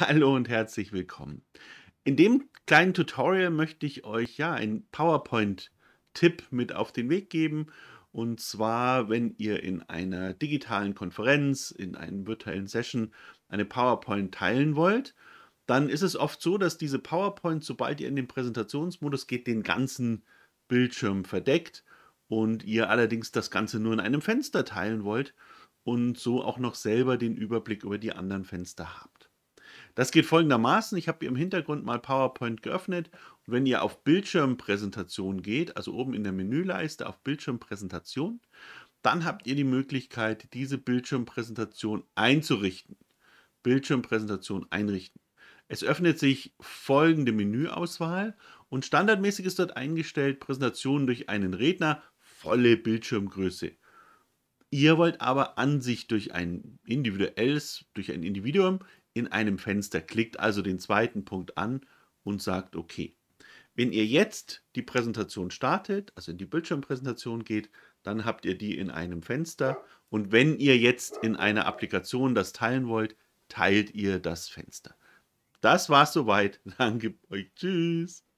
Hallo und herzlich willkommen. In dem kleinen Tutorial möchte ich euch ja einen PowerPoint-Tipp mit auf den Weg geben. Und zwar, wenn ihr in einer digitalen Konferenz, in einer virtuellen Session eine PowerPoint teilen wollt, dann ist es oft so, dass diese PowerPoint, sobald ihr in den Präsentationsmodus geht, den ganzen Bildschirm verdeckt und ihr allerdings das Ganze nur in einem Fenster teilen wollt und so auch noch selber den Überblick über die anderen Fenster habt. Das geht folgendermaßen. Ich habe hier im Hintergrund mal PowerPoint geöffnet. Und wenn ihr auf Bildschirmpräsentation geht, also oben in der Menüleiste auf Bildschirmpräsentation, dann habt ihr die Möglichkeit, diese Bildschirmpräsentation einzurichten. Bildschirmpräsentation einrichten. Es öffnet sich folgende Menüauswahl und standardmäßig ist dort eingestellt Präsentation durch einen Redner, volle Bildschirmgröße. Ihr wollt aber Ansicht durch ein individuelles, durch ein Individuum in einem Fenster, klickt also den zweiten Punkt an und sagt OK. Wenn ihr jetzt die Präsentation startet, also in die Bildschirmpräsentation geht, dann habt ihr die in einem Fenster. Und wenn ihr jetzt in einer Applikation das teilen wollt, teilt ihr das Fenster. Das war's soweit. Danke euch. Tschüss.